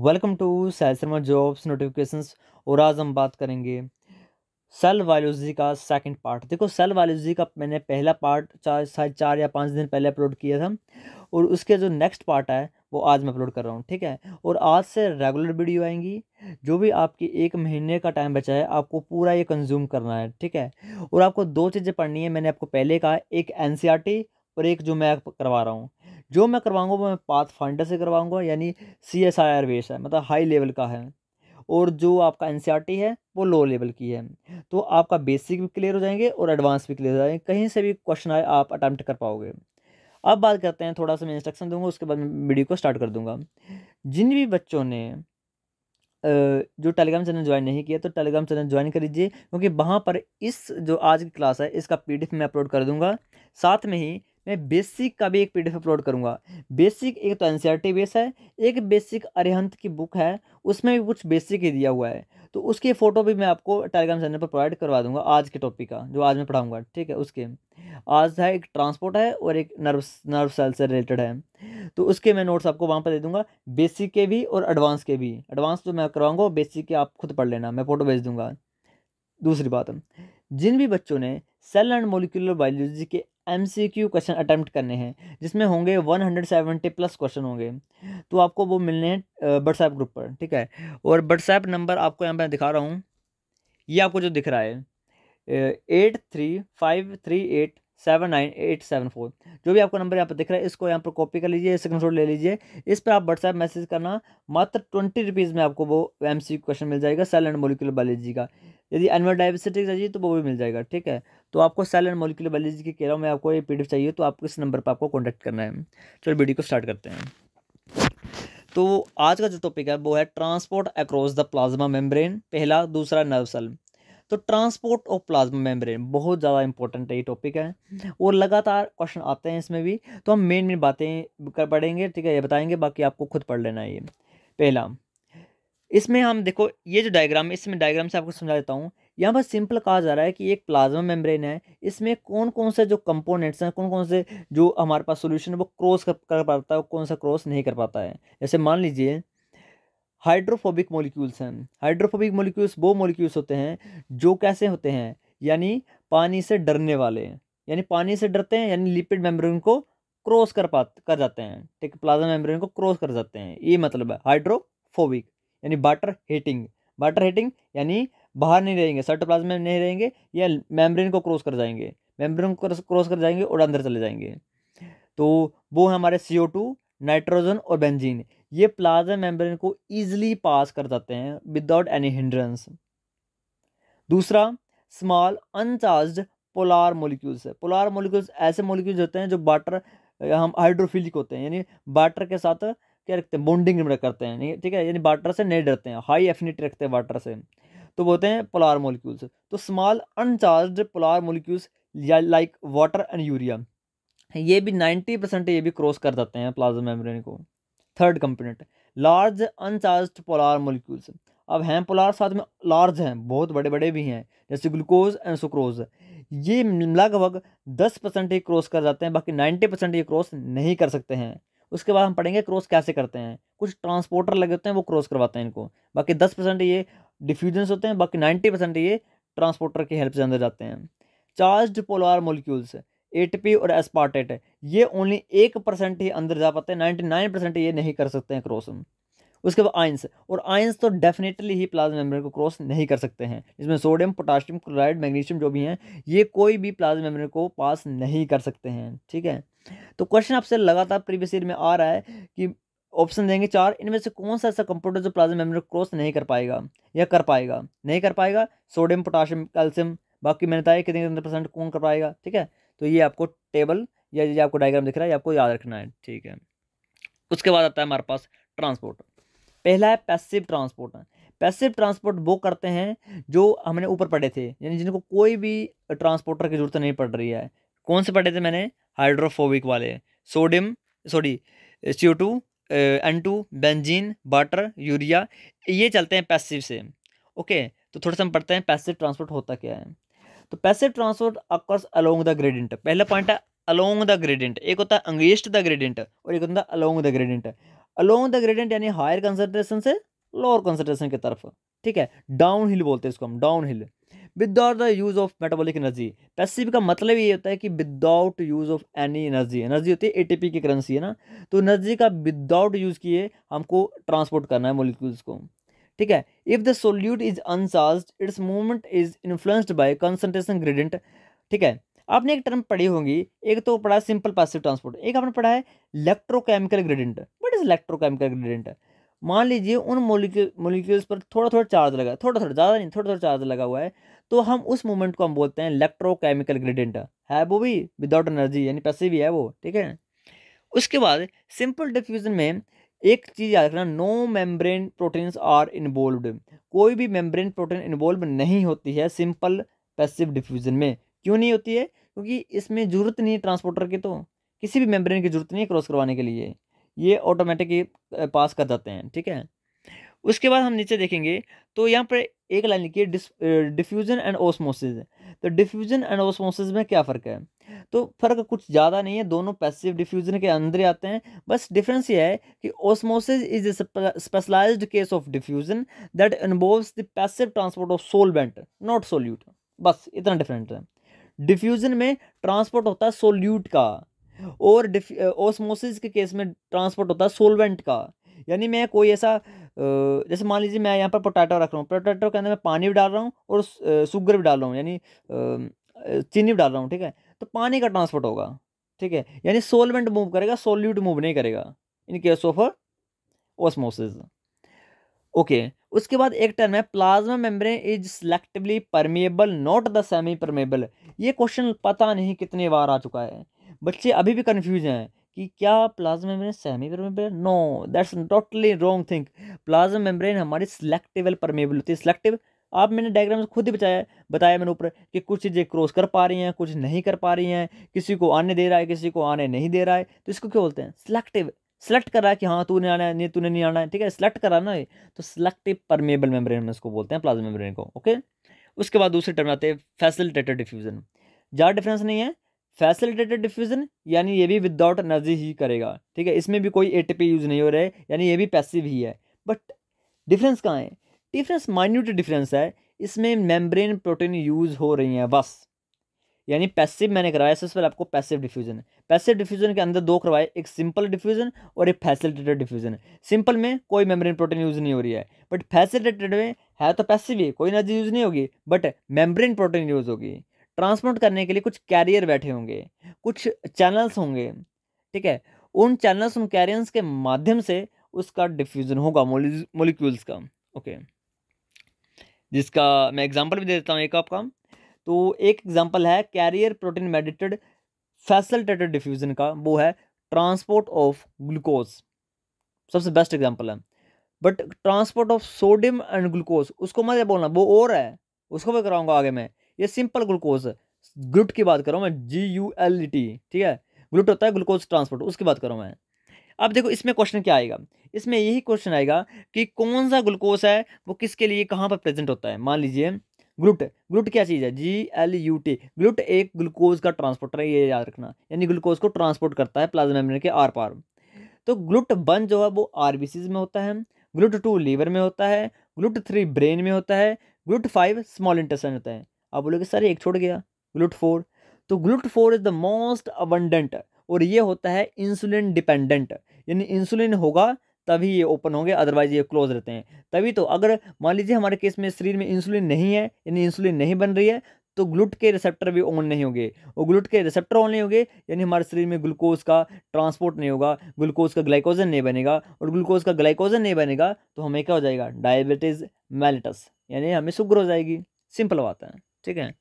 Welcome to Sail Sharma jobs notifications और आज हम बात करेंगे सेल वायलोजी का सेकंड पार्ट देखो सेल वायलोजी का मैंने पहला पार्ट चार शायद चार या पाँच दिन पहले अपलोड किया था और उसके जो नेक्स्ट पार्ट है वो आज मैं अपलोड कर रहा हूँ ठीक है और आज से रेगुलर वीडियो आएंगी जो भी आपकी एक महीने का टाइम बचा है आपको पूरा ये कंज्यूम करना है ठीक है और आपको दो चीज़ें पढ़नी है मैंने आपको पहले कहा एक एन e और एक जो मैं करवा रहा हूँ जो मैं करवाऊंगा वो मैं पाथ फाइंडर से करवाऊंगा यानी C S I R base है मतलब हाई लेवल का है और जो आपका एन सी आर टी है वो लो लेवल की है तो आपका बेसिक भी क्लियर हो जाएंगे और एडवांस भी क्लियर हो जाएंगे कहीं से भी क्वेश्चन आए आप अटैम्प्ट कर पाओगे अब बात करते हैं थोड़ा सा मैं इंस्ट्रक्शन दूंगा उसके बाद मैं वीडियो को स्टार्ट कर दूंगा जिन भी बच्चों ने जो टेलीग्राम चैनल ज्वाइन नहीं किया तो टेलीग्राम चैनल ज्वाइन कर लीजिए क्योंकि वहाँ पर इस जो आज की क्लास है इसका पीडीएफ मैं अपलोड कर दूंगा साथ में ही मैं बेसिक का भी एक पीडीएफ अपलोड करूँगा बेसिक एक तो एनसीईआरटी बेस है एक बेसिक अरिहंत की बुक है उसमें भी कुछ बेसिक ही दिया हुआ है तो उसकी फ़ोटो भी मैं आपको टेलीग्राम चैनल पर प्रोवाइड करवा दूंगा आज के टॉपिक का जो आज मैं पढ़ाऊँगा ठीक है उसके आज है एक ट्रांसपोर्ट है और एक नर्व नर्व सेल से रिलेटेड है तो उसके मैं नोट्स आपको वहाँ पर दे दूँगा बेसिक के भी और एडवांस के भी एडवांस जो तो मैं करवाऊँगा बेसिक के आप खुद पढ़ लेना मैं फ़ोटो भेज दूँगा दूसरी बात जिन भी बच्चों ने सेल एंड मोलिकुलर बायोलॉजी के M C Q question attempt करने हैं जिसमें होंगे one hundred seventy plus question होंगे तो आपको वो मिलने हैं व्हाट्सएप ग्रुप पर ठीक है और व्हाट्सएप नंबर आपको यहाँ पर दिखा रहा हूँ ये आपको जो दिख रहा है eight three five three eight seven nine eight seven four जो भी आपको नंबर यहाँ पर दिख रहा है इसको यहाँ पर कॉपी कर लीजिए स्क्रीनशॉट ले लीजिए इस पर आप व्हाट्सएप मैसेज करना मात्र ट्वेंटी रुपीज़ में आपको वो एम सी क्वेश्चन मिल जाएगा सेल एंड मोलिकुलर बायोलॉजी का यदि एनवर डाइवर्सिटी चाहिए तो वो भी मिल जाएगा ठीक है तो आपको सेल एंड मोलिकुलर बायोलॉजी की कह रहा हूँ मैं आपको ये पी चाहिए तो आपको इस नंबर पर आपको कॉन्टैक्ट करना है चलो वीडियो को स्टार्ट करते हैं तो आज का जो टॉपिक है वो है transport across the plasma membrane पहला दूसरा नर्व सेल तो ट्रांसपोर्ट ऑफ प्लाज्मा मेम्ब्रेन बहुत ज़्यादा इंपॉर्टेंट है ये टॉपिक है और लगातार क्वेश्चन आते हैं इसमें भी तो हम मेन मेन बातें कर पढ़ेंगे ठीक है ये बताएंगे बाकी आपको खुद पढ़ लेना है ये पहला इसमें हम देखो ये जो डायग्राम है इसमें डायग्राम से आपको समझा देता हूँ यहाँ पर सिंपल कहा जा रहा है कि एक प्लाज्मा मेम्ब्रेन है इसमें कौन कौन से जो कंपोनेंट्स हैं कौन कौन से जो हमारे पास सोल्यूशन है वो क्रॉस कर, कर पाता है कौन सा क्रॉस नहीं कर पाता है जैसे मान लीजिए हाइड्रोफोबिक मोलिक्यूल्स हैं हाइड्रोफोबिक मोलिक्यूल्स वो मोलिक्यूल्स होते हैं जो कैसे होते हैं यानी पानी से डरने वाले यानी पानी से डरते हैं यानी लिपिड मेम्ब्रेन को क्रॉस कर पा कर जाते हैं ठीक प्लाज्मा मेम्ब्रेन को क्रॉस कर जाते हैं ये मतलब है हाइड्रोफोबिक यानी वाटर हीटिंग वाटर हीटिंग यानी बाहर नहीं रहेंगे सर्टोप्लाज्म में नहीं रहेंगे या मेम्ब्रेन को क्रॉस कर जाएंगे मेम्ब्रेन को क्रॉस कर जाएंगे और अंदर चले जाएंगे तो वो है हमारे सी नाइट्रोजन और बेंजीन ये प्लाज्मा मेम्ब्रेन को ईजिली पास कर जाते हैं विदाउट एनी हिंड्रेंस दूसरा स्मॉल अनचार्ज पोलार मोलिक्यूल्स है पोलार मोलिक्यूल्स ऐसे मोलिक्यूल्स होते हैं जो वाटर हम हाइड्रोफिलिक होते हैं यानी वाटर के साथ क्या रखते हैं बॉन्डिंग करते हैं ठीक है यानी वाटर से नहीं डरते हैं हाई एफिनिटी रखते हैं वाटर से तो बोलते हैं पोलार मोलिक्यूल्स तो small uncharged polar molecules like water and urea ये भी नाइन्टी परसेंट ये भी क्रॉस कर जाते हैं प्लाज्मा मेम्ब्रेन को third component large uncharged polar molecules अब हैं पोलार साथ में लार्ज हैं बहुत बड़े बड़े भी हैं जैसे ग्लूकोज एंड सुक्रोज ये लगभग दस परसेंट ही क्रॉस कर जाते हैं बाकी नाइन्टी परसेंट ये क्रॉस नहीं कर सकते हैं उसके बाद हम पढ़ेंगे क्रॉस कैसे करते हैं कुछ ट्रांसपोर्टर लगे होते हैं वो क्रॉस करवाते हैं इनको बाकी दस परसेंट ये डिफ्यूजन्स होते हैं बाकी नाइन्टी परसेंट ये ट्रांसपोर्टर की हेल्प से अंदर जाते हैं चार्ज पोलर मोलिक्यूल्स एटीपी और एस्पार्टेट ये ओनली एक परसेंट ही अंदर जा पाते हैं नाइन्टी नाइन परसेंट ये नहीं कर सकते हैं क्रॉस उसके बाद आइंस और आइंस तो डेफिनेटली ही प्लाज्मा मेम्ब्रेन को क्रॉस नहीं कर सकते हैं इसमें सोडियम पोटाशियम क्लोराइड मैग्नीशियम जो भी हैं ये कोई भी प्लाज्मा मेम्ब्रेन को पास नहीं कर सकते हैं ठीक है तो क्वेश्चन आपसे लगातार प्रीवियस ईयर में आ रहा है कि ऑप्शन देंगे चार इनमें से कौन सा ऐसा कंप्यूटर जो प्लाज्मा मेम्ब्रेन क्रॉस नहीं कर पाएगा या कर पाएगा नहीं कर पाएगा सोडियम पोटाशियम कैल्शियम बाकी मैंने बताया कितने कितने परसेंट कौन कर पाएगा ठीक है तो ये आपको टेबल या ये आपको डायग्राम दिख रहा है ये आपको याद रखना है ठीक है उसके बाद आता है हमारे पास ट्रांसपोर्ट पहला है पैसिव ट्रांसपोर्ट पैसिव ट्रांसपोर्ट वो करते हैं जो हमने ऊपर पढ़े थे यानी जिनको कोई भी ट्रांसपोर्टर की ज़रूरत नहीं पड़ रही है कौन से पढ़े थे मैंने हाइड्रोफोबिक वाले sodium sorry CO two N two benzene water urea ये चलते हैं पैसिव से ओके तो थोड़ा सा हम पढ़ते हैं पैसिव ट्रांसपोर्ट होता क्या है तो passive transport across along the gradient पहला पॉइंट है अलोंग द ग्रेडेंट एक होता है अंगेस्ट द ग्रेडेंट और एक होता है along the gradient along the gradient यानी हायर कंसनट्रेशन से लोअर कंसनट्रेशन की तरफ ठीक है डाउन हिल बोलते हैं इसको हम down hill without the use of metabolic energy passive का मतलब ये होता है कि without use of any energy energy होती है एटीपी की करेंसी है ना तो एनर्जी का विदाउट यूज़ किए हमको ट्रांसपोर्ट करना है मोलिक्यूल्स को ठीक है if the solute is uncharged its movement is influenced by concentration gradient ठीक है आपने एक टर्म पढ़ी होंगी एक तो पढ़ा सिंपल पैसिव ट्रांसपोर्ट एक आपने पढ़ा है electrochemical gradient what is electrochemical gradient मान लीजिए उन मोलिक्यूल्स पर थोड़ा थोड़ा चार्ज लगा थोड़ा थोड़ा ज़्यादा नहीं थोड़ा थोड़ा चार्ज लगा हुआ है तो हम उस मोमेंट को हम बोलते हैं इलेक्ट्रोकेमिकल ग्रेडियंट है वो भी विदाउट एनर्जी यानी पैसे भी है वो ठीक है उसके बाद सिंपल डिफ्यूज़न में एक चीज़ याद रखना no membrane proteins are involve कोई भी मेम्ब्रेन प्रोटीन इन्वॉल्व नहीं होती है सिंपल पैसिव डिफ्यूज़न में क्यों नहीं होती है क्योंकि इसमें ज़रूरत नहीं है ट्रांसपोर्टर की तो किसी भी मेम्ब्रेन की ज़रूरत नहीं है क्रॉस करवाने के लिए ये ऑटोमेटिक पास कर जाते हैं ठीक है उसके बाद हम नीचे देखेंगे तो यहाँ पर एक लाइन लिखिए डिफ्यूज़न एंड ओसमोसिस तो डिफ्यूज़न एंड ओसमोसिस में क्या फ़र्क है तो फ़र्क कुछ ज़्यादा नहीं है दोनों पैसिव डिफ्यूज़न के अंदर ही आते हैं बस डिफरेंस ये है कि osmosis is a case of diffusion that involve the passive transport of solvent not solute बस इतना डिफरेंट है डिफ्यूज़न में ट्रांसपोर्ट होता है सोल्यूट का और ओसमोसिस के केस में ट्रांसपोर्ट होता है सोलवेंट का यानी मैं कोई ऐसा जैसे मान लीजिए मैं यहाँ पर पोटैटो रख रहा हूँ पोटैटो के अंदर मैं पानी भी डाल रहा हूँ और शुगर भी डाल रहा हूँ यानी चीनी भी डाल रहा हूँ ठीक है तो पानी का ट्रांसपोर्ट होगा ठीक है यानी सोलवेंट मूव करेगा सोल्यूट मूव नहीं करेगा in case of osmosis okay उसके बाद एक टर्म है plasma membrane is selectively permeable not the semi permeable ये क्वेश्चन पता नहीं कितने बार आ चुका है बच्चे अभी भी कन्फ्यूज हैं कि क्या plasma membrane semi permeable no that's totally wrong thing plasma membrane हमारी सेलेक्टिवल परमेबल होती है सेलेक्टिव आप मैंने डायग्राम से खुद ही बताया बताया मैंने ऊपर कि कुछ चीज़ें क्रॉस कर पा रही हैं कुछ नहीं कर पा रही हैं किसी को आने दे रहा है किसी को आने नहीं दे रहा है तो इसको क्या बोलते हैं सिलेक्टिव सेलेक्ट कर रहा है कि हाँ तूने आना है नहीं तूने नहीं आना है ठीक है सेलेक्ट करा ना ये तो सेलेक्टिव परमेबल मेम्ब्रेन में इसको बोलते हैं प्लाज्मा मेम्ब्रेन को ओके उसके बाद दूसरे टर्म आते हैं फैसिलिटेटेड डिफ्यूज़न ज़्यादा डिफरेंस नहीं है फैसिलिटेटेड डिफ्यूज़न यानी ये भी विदाउट एनर्जी ही करेगा ठीक है इसमें भी कोई एटीपी यूज़ नहीं हो रहा है यानी ये भी पैसिव ही है बट डिफरेंस कहाँ है डिफरेंस माइन्यूट डिफरेंस है इसमें मेम्ब्रेन प्रोटीन यूज़ हो रही हैं बस यानी पैसिव मैंने करवाया सबसे पहले आपको पैसिव डिफ्यूजन है पैसिव डिफ्यूजन के अंदर दो करवाए एक सिंपल डिफ्यूजन और एक फैसिलिटेटेड डिफ्यूजन है सिंपल में कोई मेम्ब्रेन प्रोटीन यूज़ नहीं हो रही है बट फैसिलिटेटेड में है तो पैसिव ही कोई एनर्जी यूज़ नहीं होगी बट मेम्ब्रेन प्रोटीन यूज़ होगी ट्रांसपोर्ट करने के लिए कुछ कैरियर बैठे होंगे कुछ चैनल्स होंगे ठीक है उन चैनल्स उन कैरियर्स के माध्यम से उसका डिफ्यूज़न होगा मोलिक्यूल्स का ओके जिसका मैं एग्जाम्पल भी दे देता हूँ एक आपका तो एक एग्जाम्पल है carrier protein mediated facilitated diffusion का वो है ट्रांसपोर्ट ऑफ ग्लूकोज सबसे बेस्ट एग्जाम्पल है but transport of sodium and glucose उसको मत बोलना वो और है उसको मैं कराऊंगा आगे मैं ये सिंपल ग्लूकोज ग्लूट की बात कर रहा हूँ मैं जी यू एल टी ठीक है ग्लूट होता है ग्लूकोज ट्रांसपोर्ट उसकी बात कर रहा हूँ मैं अब देखो इसमें क्वेश्चन क्या आएगा इसमें यही क्वेश्चन आएगा कि कौन सा ग्लूकोज है वो किसके लिए कहाँ पर प्रेजेंट होता है मान लीजिए ग्लूट ग्लूट क्या चीज़ है G L U T GLUT एक ग्लूकोज का ट्रांसपोर्टर है ये याद रखना यानी ग्लूकोज को ट्रांसपोर्ट करता है प्लाज्मा मेम्ब्रेन के आर पार तो ग्लूट वन जो है वो आर में होता है ग्लूट टू लीवर में होता है ग्लूट थ्री ब्रेन में होता है ग्लूट फाइव स्मॉल इंटेस्टाइन होता है आप बोलोगे सर एक छोड़ गया ग्लूट फोर तो GLUT four is the most abundant और ये होता है इंसुलिन डिपेंडेंट यानी इंसुलिन होगा तभी ये ओपन होंगे अदरवाइज़ ये क्लोज रहते हैं तभी तो अगर मान लीजिए हमारे केस में शरीर में इंसुलिन नहीं है यानी इंसुलिन नहीं बन रही है तो ग्लूट के रिसेप्टर भी ऑन नहीं होंगे और ग्लूट के रिसेप्टर ऑन नहीं होंगे यानी हमारे शरीर में ग्लूकोज का ट्रांसपोर्ट नहीं होगा ग्लूकोज का ग्लाइकोजन नहीं बनेगा और ग्लूकोज का ग्लाइकोजन नहीं बनेगा तो हमें क्या हो जाएगा डायबिटीज़ मेलिटस यानी हमें शुगर हो जाएगी सिंपल बात है ठीक है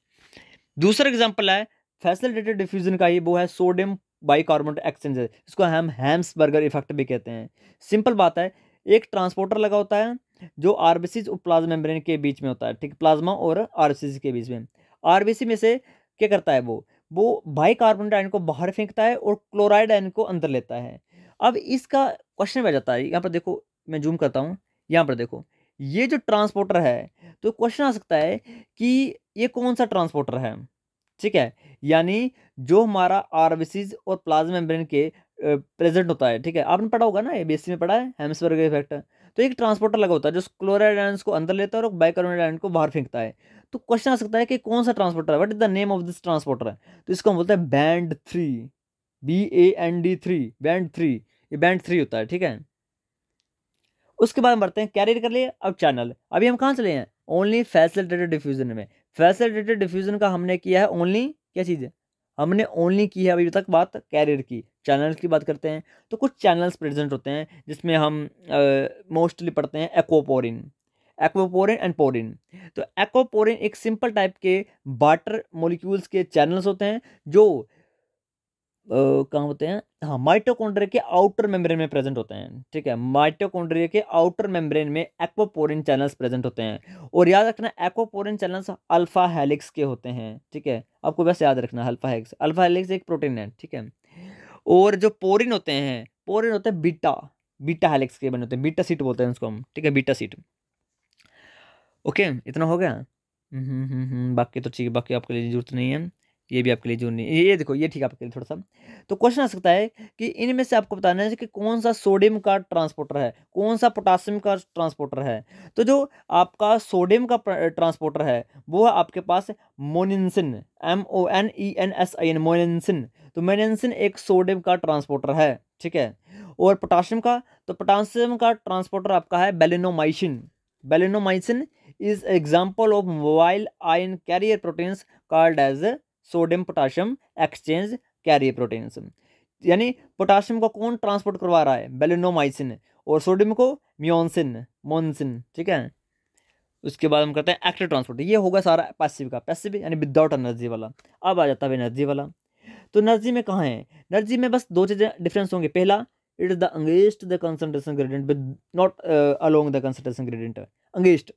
दूसरा एग्जाम्पल है फैसिलिटेटेड डिफ्यूजन का ही वो है सोडियम बाई कार्बोनेट एक्सचेंज इसको हम हैम्स बर्गर इफेक्ट भी कहते हैं सिंपल बात है एक ट्रांसपोर्टर लगा होता है जो आर आरबीसी और प्लाज्मा मेम्ब्रेन के बीच में होता है ठीक प्लाज्मा और सी के बीच में सी में से क्या करता है वो वो बाई कार्बोनेट आयन को बाहर फेंकता है और क्लोराइड आयन को अंदर लेता है अब इसका क्वेश्चन बह जाता है यहाँ पर देखो मैं जूम करता हूँ यहाँ पर देखो ये जो ट्रांसपोर्टर है तो क्वेश्चन आ सकता है कि ये कौन सा ट्रांसपोर्टर है ठीक है यानी जो हमारा आर और प्लाज्मा मेम्ब्रेन के प्रेजेंट होता है ठीक है आपने पढ़ा होगा ना ए में पढ़ा है हेम्सबर्ग इफेक्ट तो एक ट्रांसपोर्टर लगा होता है जो क्लोराइड आयंस को अंदर लेता है और बाइकार्बोनेट आयन को बाहर फेंकता है तो क्वेश्चन आ सकता है कि कौन सा ट्रांसपोर्टर है what is the name of this transporter है तो इसको हम बोलते हैं band three B A N D three band three ये बैंड थ्री होता है ठीक है उसके बाद हम बढ़ते हैं कैरियर कर लिए अब चैनल अभी हम कहाँ चले हैं ओनली फैसिलिटेटेड डिफ्यूजन में फैसिलिटेटेड डिफ्यूज़न का हमने किया है ओनली क्या चीज़ है हमने ओनली की है अभी तक बात कैरियर की चैनल्स की बात करते हैं तो कुछ चैनल्स प्रेजेंट होते हैं जिसमें हम मोस्टली पढ़ते हैं एक्वापोरिन एक्वापोरिन एंड पोरिन तो एक्वापोरिन एक सिंपल टाइप के वाटर मोलिक्यूल्स के चैनल्स होते हैं जो कहाँ होते हैं हाँ माइटोकॉन्ड्रिया के आउटर मेम्ब्रेन में प्रेजेंट होते हैं ठीक है माइटोकॉन्ड्रिया के आउटर मेम्ब्रेन में एक्वापोरिन चैनल्स प्रेजेंट होते हैं और याद रखना एक्वापोरिन चैनल्स अल्फा हेलिक्स के होते हैं ठीक है आपको बस याद रखना अल्फा हेलिक्स अल्फा हेलिक्स एक प्रोटीन है ठीक है और जो पोरिन होते हैं पोरिन होते हैं बीटा बीटा हेलिक्स के बने होते हैं बीटा सीट बोलते हैं उसको हम ठीक है बीटा सीट ओके इतना हो गया हम्म, हम्म, हम्म, हम्म बाकी तो ठीक है बाकी आपके लिए जरूरत नहीं है ये भी आपके लिए जरूरी है ये देखो ये ठीक है आपके लिए थोड़ा सा तो क्वेश्चन आ सकता है कि इनमें से आपको बताना है कि कौन सा सोडियम का ट्रांसपोर्टर है कौन सा पोटासियम का ट्रांसपोर्टर है तो जो आपका सोडियम का ट्रांसपोर्टर है वो है आपके पास monensin M O N E N S I N monensin तो मोनिनसिन एक सोडियम का ट्रांसपोर्टर है ठीक है और पोटासियम का तो पोटासियम का ट्रांसपोर्टर आपका है valinomycin valinomycin is example of mobile ion carrier proteins card as sodium potassium exchange carrier proteins यानी पोटाशियम को कौन ट्रांसपोर्ट करवा रहा है बेलिनोमाइसिन और सोडियम को म्योनसिन मोनसिन ठीक है उसके बाद हम करते हैं एक्टिव ट्रांसपोर्ट ये होगा सारा पैसिव का पैसिव यानी विदाउट एनर्जी वाला अब आ जाता है एनर्जी वाला तो एनर्जी में कहाँ है एनर्जी में बस दो चीज़ें डिफरेंस होंगे पहला it is the against the concentration gradient with not along the concentration gradient against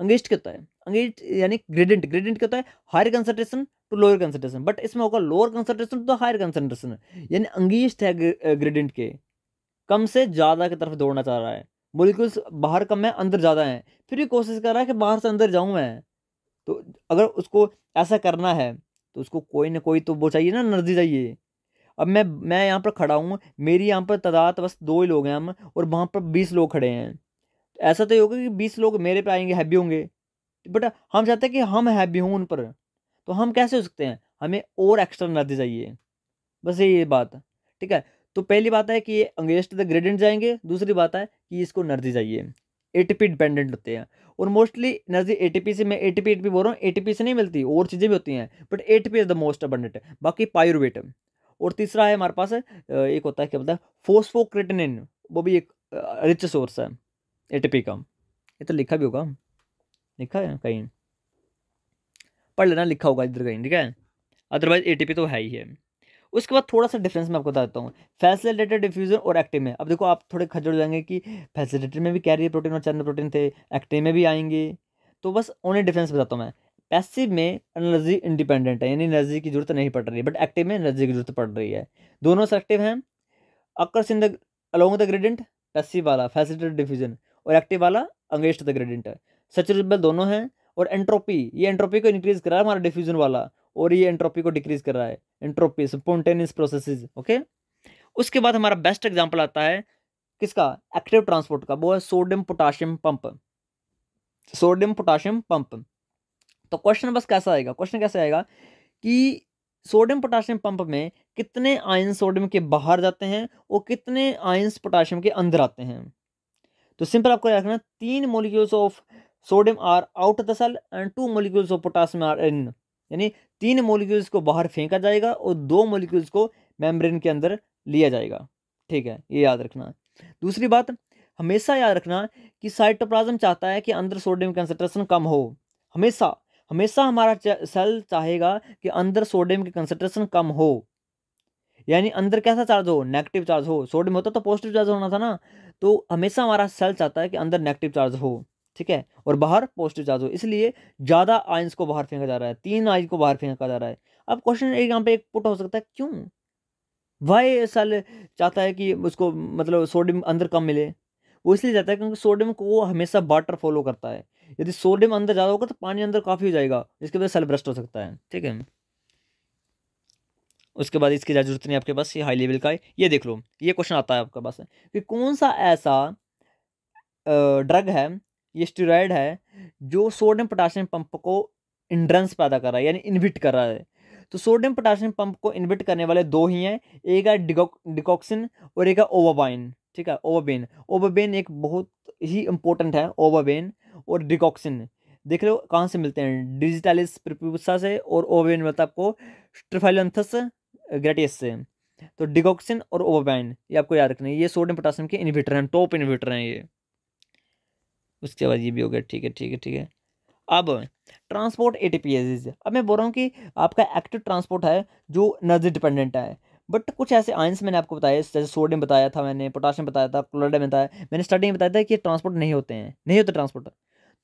against कहता है अंगेस्ट यानी ग्रेडेंट ग्रेडेंट कहता है higher concentration to lower concentration but इसमें होगा lower concentration to higher concentration यानी अंगेस्ट है ग्रेडेंट के कम से ज़्यादा की तरफ दौड़ना चाह रहा है बिल्कुल बाहर कम है अंदर ज़्यादा है फिर भी कोशिश कर रहा है कि बाहर से अंदर जाऊँ मैं तो अगर उसको ऐसा करना है तो उसको कोई ना कोई तो वो चाहिए ना एनर्जी चाहिए अब मैं मैं यहाँ पर खड़ा हूँ मेरी यहाँ पर तादाद बस दो ही लोग हैं हम और वहाँ पर बीस लोग खड़े हैं ऐसा तो ये होगा कि बीस लोग मेरे पे आएंगे हैप्पी होंगे बट हम चाहते हैं कि हम हैप्पी हों उन पर तो हम कैसे हो सकते हैं हमें और एक्स्ट्रा एनर्जी चाहिए बस ये बात ठीक है तो पहली बात है कि ये अंगेस्ट द ग्रेडेंट जाएंगे दूसरी बात है कि इसको एनर्जी चाहिए पी डिपेंडेंट होते हैं और मोस्टली एनर्जी पी से मैं एटीपी पी बोल रहा हूँ पी से नहीं मिलती और चीज़ें भी होती हैं but A P is the most abundant बाकी पायरुवेट और तीसरा है हमारे पास एक होता है क्या बोलता है फोस्फोक्रेटनिन वो भी एक रिच सोर्स है एटीपी का ये तो लिखा भी होगा लिखा है कहीं पढ़ लेना लिखा होगा इधर कहीं ठीक है अदरवाइज ए तो है ही है उसके बाद थोड़ा सा डिफरेंस मैं आपको बता देता हूँ फैसिलिटेटेड डिफ्यूजन और एक्टिव में अब देखो आप थोड़े खजड़ जाएंगे कि फैसिलिटेटेड में भी कैरियर प्रोटीन और चंद प्रोटीन थे एक्टिव में भी आएंगे तो बस उन्हें डिफरेंस बताता हूँ मैं पैसिव में एनर्जी इंडिपेंडेंट है यानी एनर्जी की जरूरत नहीं पड़ रही है बट एक्टिव में एनर्जी की जरूरत पड़ रही है दोनों सेक्टिव हैं occurs in the along the gradient passive वाला फैसिलिटेड डिफ्यूजन और एक्टिव वाला अंगेस्ट द ग्रेडियंट है सेचुरेबल दोनों हैं और एंट्रोपी ये एंट्रोपी को इंक्रीज कर रहा है हमारा डिफ्यूजन वाला और ये एंट्रोपी को डिक्रीज कर रहा है एंट्रोपी स्पोन्टेनियस प्रोसेसेस ओके उसके बाद हमारा बेस्ट एग्जांपल आता है किसका एक्टिव ट्रांसपोर्ट का वो है sodium potassium pump sodium potassium pump तो क्वेश्चन बस कैसा आएगा क्वेश्चन कैसे आएगा कि सोडियम पोटाशियम पंप में कितने आयन सोडियम के बाहर जाते हैं और कितने आयन्स पोटाशियम के अंदर आते हैं तो सिंपल आपको रखना तीन molecules of sodium are out the cell and two molecules of potassium are in यानी तीन मोलिक्यूल्स को बाहर फेंका जाएगा और दो मोलिक्यूल्स को मेम्ब्रेन के अंदर लिया जाएगा ठीक है ये याद रखना दूसरी बात हमेशा याद रखना कि साइटोप्लाज्म चाहता है कि अंदर सोडियम कंसनट्रेशन कम हो हमेशा हमेशा हमारा सेल चाहेगा कि अंदर सोडियम की कंसनट्रेशन कम हो यानी अंदर कैसा चार्ज हो नेगेटिव चार्ज हो सोडियम होता तो पॉजिटिव चार्ज होना था ना तो हमेशा हमारा सेल चाहता है कि अंदर नेगेटिव चार्ज हो ठीक है और बाहर पॉजिटिव चार्ज हो इसलिए ज़्यादा आयंस को बाहर फेंका जा रहा है तीन आयंस को बाहर फेंका जा रहा है अब क्वेश्चन एक यहाँ पे एक पुट हो सकता है क्यों वह सेल चाहता है कि उसको मतलब सोडियम अंदर कम मिले वो इसलिए जाता है क्योंकि सोडियम को वो हमेशा वाटर फॉलो करता है यदि सोडियम अंदर ज़्यादा होगा तो पानी अंदर काफ़ी हो जाएगा जिसकी वजह से सेल भ्रष्ट हो सकता है ठीक है उसके बाद इसकी ज़्यादा जरूरत नहीं आपके पास ये हाई लेवल का है ये देख लो ये क्वेश्चन आता है आपके पास कि कौन सा ऐसा ड्रग है ये स्टेरॉयड है जो सोडियम पोटासियम पंप को इंड्रेंस पैदा कर रहा है यानी इन्विट कर रहा है तो सोडियम पोटासियम पंप को इन्विट करने वाले दो ही हैं एक है डिकॉक्सिन और एक है ओवाबाइन ठीक है ओवाबेन ओवाबेन एक बहुत ही इम्पोर्टेंट है ओवाबेन और डिकॉक्सिन देख लो कहाँ से मिलते हैं डिजिटालिस प्रसा से और ओवेन मिलता है आपको स्ट्रफेलेंथस ग्रेटियस से तो डिगॉक्सिन और ओवाबाइन ये आपको याद रखना है ये सोडियम पोटासियम के इन्विटर हैं टॉप इन्विटर हैं ये उसके बाद ये भी हो गया ठीक है ठीक है ठीक है अब ट्रांसपोर्ट ए टी अब मैं बोल रहा हूँ कि आपका एक्टिव ट्रांसपोर्ट है जो एनर्जी डिपेंडेंट है बट कुछ ऐसे आयंस मैंने आपको बताया जैसे सोडियम बताया था मैंने पोटासियम बताया था क्लोराइड बताया मैंने स्टार्टिंग में बताया था कि ट्रांसपोर्ट नहीं होते हैं नहीं होते ट्रांसपोर्ट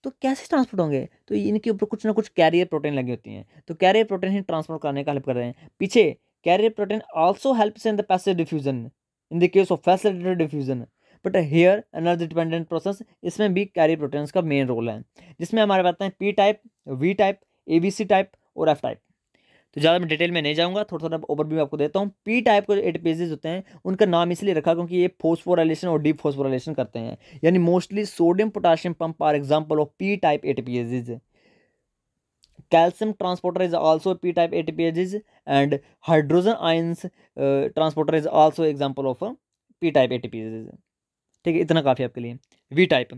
तो कैसे ट्रांसपोर्ट होंगे तो इनके ऊपर कुछ ना कुछ कैरियर प्रोटीन लगी होती हैं तो कैरियर प्रोटीन ही ट्रांसपोर्ट करने का हेल्प कर रहे हैं पीछे Carrier protein also helps in the passive diffusion in the case of facilitated diffusion. But here energy dependent process इसमें भी कैरी प्रोटीन्स का मेन रोल है जिसमें हमारे बात हैं P type V type A B C type और F type तो ज़्यादा मैं डिटेल में नहीं जाऊँगा थोड़ा थोड़ा ओवरव्यू आपको देता हूँ पी टाइप के एट पेजेज होते हैं उनका नाम इसलिए रखा क्योंकि ये फोस्फोराइलेशन और डी फोस्फोराइलेशन करते हैं यानी mostly sodium potassium pump are example of P type ATPases calcium transporter is also a p-type ATPases and hydrogen ions uh, transporter is also example of p-type ATPases ठीक है इतना काफ़ी आपके लिए we type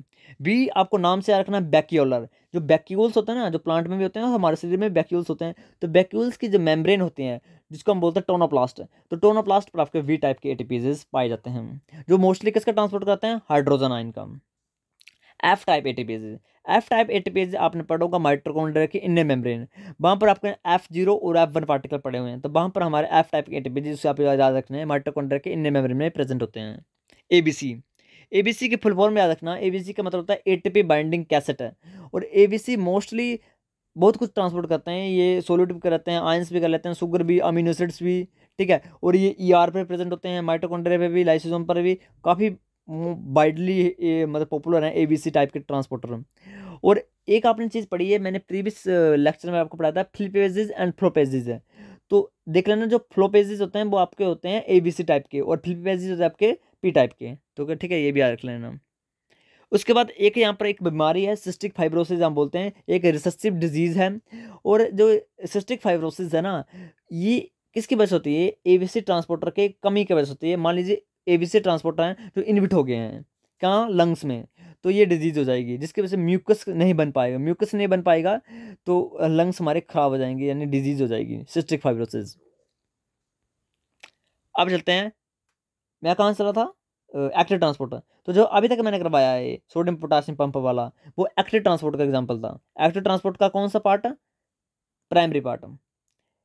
we आपको नाम से याद रखना है बैक्यूलर जो बैक्यूल्स होते हैं ना जो प्लांट में भी होते हैं हमारे शरीर में बैक्यूल्स होते हैं तो बैक्यूल्स की जो मेम्ब्रेन होती हैं जिसको हम बोलते हैं टोनोप्लास्ट तो टोनोप्लास्ट पर आपके वी टाइप के एटीपीजेस पाए जाते हैं जो मोस्टली किसका ट्रांसपोर्ट करते हैं हाइड्रोजन आइन का F type ATPases F type ATPase आपने पढ़ा होगा माइट्रोकॉन्ड्रिया के इन मेम्ब्रेन वहाँ पर आपके एफ जीरो और एफ वन पार्टिकल पड़े हुए हैं तो वहाँ पर हमारे एफ टाइप के एट पेज जिससे आप याद रखना है माइट्रोकोडर के इन मेम्ब्रेन में प्रेजेंट होते हैं ए बी सी ए बी सी के फुल फॉर्म में याद रखना ए बी सी का मतलब होता है A T P binding cassette है और ए बी सी मोस्टली बहुत कुछ ट्रांसपोर्ट करते हैं ये सोलिड भी करते हैं आयंस भी कर लेते हैं शुगर भी अमीनोसिड्स भी ठीक है और ये ई आर पर प्रेजेंट होते हैं माइट्रोकोडर पर भी लाइसिसम पर भी काफ़ी वाइडली मतलब पॉपुलर हैं एबीसी टाइप के ट्रांसपोर्टर और एक आपने चीज़ पढ़ी है मैंने प्रीवियस लेक्चर में आपको पढ़ाया था फ्लिपेजेज एंड फ्लोपेजेज है तो देख लेना जो फ्लोपेजेज होते हैं वो आपके होते हैं सी टाइप के और फ्लिपेजेज होते हैं आपके पी टाइप के तो ठीक है ये भी याद रख लेना उसके बाद एक यहाँ पर एक बीमारी है सिस्टिक फाइब्रोसिस हम बोलते हैं एक रिसेसिव डिजीज़ है और जो सिस्टिक फाइब्रोसिस है ना ये किसकी वजह होती है एबीसी ट्रांसपोर्टर के कमी की वजह होती है मान लीजिए ए बी से ट्रांसपोर्टर हैं जो इनविट हो गए हैं कहाँ लंग्स में तो ये डिजीज़ हो जाएगी जिसकी वजह से म्यूकस नहीं बन पाएगा म्यूकस नहीं बन पाएगा तो लंग्स हमारे ख़राब हो जाएंगे यानी डिजीज़ हो जाएगी सिस्टिक फाइब्रोसिस अब चलते हैं मैं कहाँ चला था एक्टिव ट्रांसपोर्टर तो जो अभी तक मैंने करवाया है सोडियम पोटासियम पंप वाला वो एक्टिव ट्रांसपोर्ट का एग्जाम्पल था एक्टिव ट्रांसपोर्ट का कौन सा पार्ट प्राइमरी पार्ट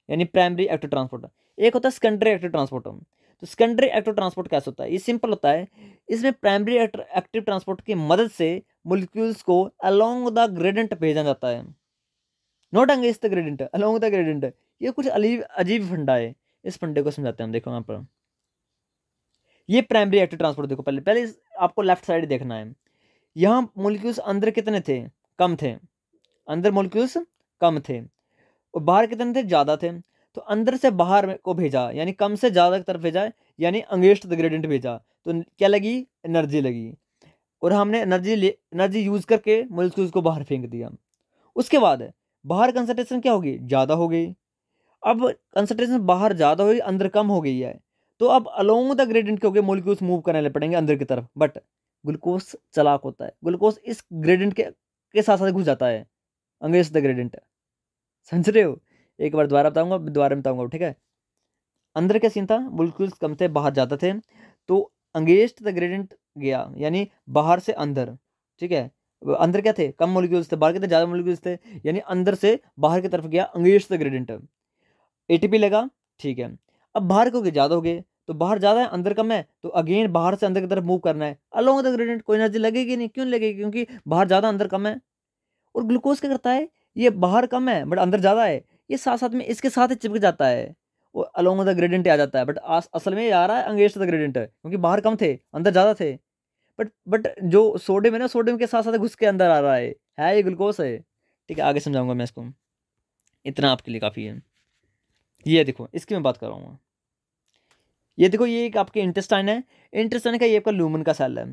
यानी प्राइमरी एक्टिव ट्रांसपोर्टर एक होता है सेकेंडरी एक्टिव ट्रांसपोर्टर तो सेकेंडरी एक्टिव ट्रांसपोर्ट कैसे होता है ये सिंपल होता है इसमें प्राइमरी एक्टिव ट्रांसपोर्ट की मदद से मोलिक्यूल्स को अलोंग द ग्रेडेंट भेजा जाता है नोट अंगेज the gradient along the gradient ये कुछ अजीब अजीब फंडा है इस फंडे को समझाते हैं देखो यहाँ पर ये प्राइमरी एक्टिव ट्रांसपोर्ट देखो पहले पहले आपको लेफ्ट साइड देखना है यहाँ मोलिक्यूल्स अंदर कितने थे कम थे अंदर मोलिक्यूल्स कम थे और बाहर कितने थे ज़्यादा थे तो अंदर से बाहर को भेजा यानी कम से ज़्यादा की तरफ भेजा यानी अंगेस्ट द ग्रेडेंट भेजा तो क्या लगी एनर्जी लगी और हमने एनर्जी एनर्जी यूज़ करके मोलिक्यूल्स को बाहर फेंक दिया उसके बाद बाहर कंसनट्रेशन क्या होगी ज़्यादा हो गई अब कंसनट्रेशन बाहर ज़्यादा हो गई अंदर कम हो गई है तो अब अलोंग द ग्रेडेंट के होकर मोलिक्यूल्स मूव करने लग पड़ेंगे अंदर की तरफ बट ग्लूकोज चलाक होता है ग्लूकोज इस ग्रेडेंट के के साथ साथ घुस जाता है अंग्रेज द ग्रेडेंट समझ रहे हो एक बार दोबारा बताऊंगा दोबारा बताऊंगा ठीक है अंदर क्या सीन था बिल्कुल कम से बाहर जाते थे तो अंगेस्ट द ग्रेडेंट गया यानी बाहर से अंदर ठीक है अंदर क्या थे कम मोलिक्यूल्स थे बाहर के थे ज़्यादा मोलिक्यूल्स थे यानी अंदर से बाहर की तरफ गया अंगेस्ट द ग्रेडेंट ए लगा ठीक है अब बाहर क्योंकि ज़्यादा हो गए तो बाहर ज़्यादा है अंदर कम है तो अगेन बाहर से अंदर की तरफ मूव करना है अलोंग द ग्रेडेंट कोई एनर्जी लगेगी नहीं क्यों लगेगी क्योंकि बाहर ज़्यादा अंदर कम है और ग्लूकोज क्या करता है ये बाहर कम है बट अंदर ज़्यादा है ये साथ साथ में इसके साथ ही चिपक जाता है और अलोंग द ग्रेडेंट आ जाता है बट असल में ये आ रहा है अंगेज द ग्रेडेंट क्योंकि बाहर कम थे अंदर ज़्यादा थे बट बट जो सोडियम है ना सोडियम के साथ साथ घुस के अंदर आ रहा है है ये ग्लूकोज है ठीक है आगे समझाऊंगा मैं इसको इतना आपके लिए काफ़ी है ये देखो इसकी मैं बात कर रहा हूँ ये देखो ये एक आपके इंटेस्टाइन है इंटेस्टाइन का ये आपका लूमन का सेल है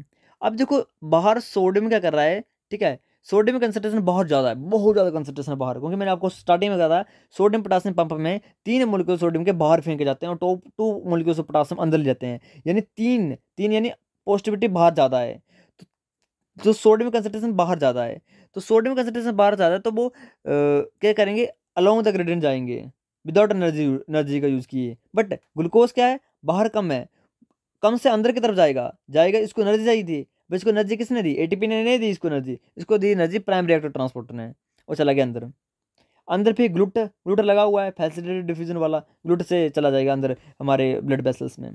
अब देखो बाहर सोडियम क्या कर रहा है ठीक है सोडियम में कंसेंट्रेशन बहुत ज़्यादा है बहुत ज़्यादा कंसेंट्रेशन बाहर क्योंकि मैंने आपको स्टार्टिंग में कहा था सोडियम पोटासियम पंप में तीन मोलिक्यूल सोडियम के बाहर फेंके जाते हैं और टॉप टू मोलिक्यूल पोटासियम अंदर ले जाते हैं यानी तीन तीन यानी पॉजिटिविटी बाहर ज़्यादा है तो जो सोडियम कंसेंट्रेशन बाहर ज़्यादा है तो सोडियम कंसेंट्रेशन बाहर ज़्यादा है तो वो क्या करेंगे अलोंग द ग्रेडियंट जाएंगे विदाउट एनर्जी एनर्जी का यूज़ किए बट ग्लूकोज क्या है बाहर कम है कम से अंदर की तरफ जाएगा जाएगा इसको एनर्जी चाहिए थी भाई इसको एनर्जी किसने दी एटीपी ने नहीं दी इसको एनर्जी इसको दी एनर्जी प्राइम रिएक्टर ट्रांसपोर्टर ने और चला गया अंदर अंदर फिर ग्लूट ग्लूट लगा हुआ है फैसिलिटेड डिफ्यूजन वाला ग्लूट से चला जाएगा अंदर हमारे ब्लड वेसल्स में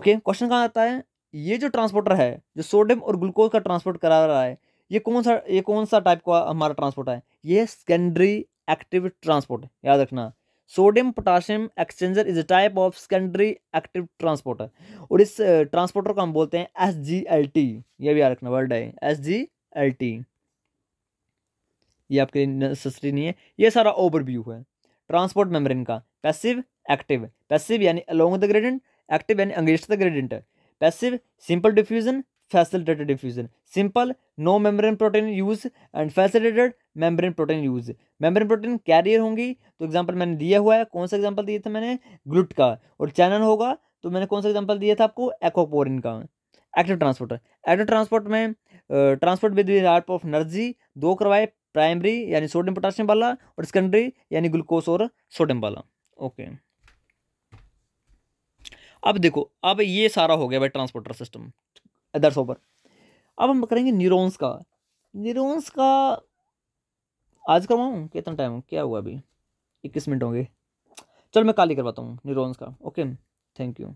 ओके क्वेश्चन कहाँ आता है ये जो ट्रांसपोर्टर है जो सोडियम और ग्लूकोज का ट्रांसपोर्ट करा रहा है ये कौन सा ये कौन सा टाइप का हमारा ट्रांसपोर्ट है ये सेकेंडरी एक्टिव ट्रांसपोर्ट याद रखना sodium potassium exchanger is a type of secondary active transporter और इस ट्रांसपोर्टर को हम बोलते हैं एस जी एल टी यह भी याद रखना वर्ल्ड है एस जी एल टी ये आपके लिए नेसेसरी नहीं है ये सारा ओवरव्यू है ट्रांसपोर्ट मेम्ब्रेन का पैसिव एक्टिव पैसिव यानी अलोंग द ग्रेडेंट एक्टिव यानी against the gradient passive simple diffusion facilitated diffusion simple no membrane protein use and facilitated membrane protein use membrane protein carrier होंगी तो example मैंने दिया हुआ है कौन सा एग्जांपल दिया था मैंने ग्लूट का और चैनल होगा तो मैंने कौन सा एग्जांपल दिया था आपको एक्वापोरिन का एक्टिव ट्रांसपोर्टर एक्टिव ट्रांसपोर्ट में ट्रांसपोर्ट विद आर्ट ऑफ एनर्जी दो करवाए प्राइमरी यानी सोडियम पोटासियम वाला और सेकेंडरी यानी ग्लूकोज और सोडियम वाला ओके अब देखो अब ये सारा हो गया भाई ट्रांसपोर्टर सिस्टम अदर्स ओवर अब हम करेंगे न्यूरॉन्स का न्यूरॉन्स का आज करवाऊँ कितना टाइम क्या हुआ अभी इक्कीस मिनट होंगे चलो मैं काली करवाता हूँ न्यूरॉन्स का ओके थैंक यू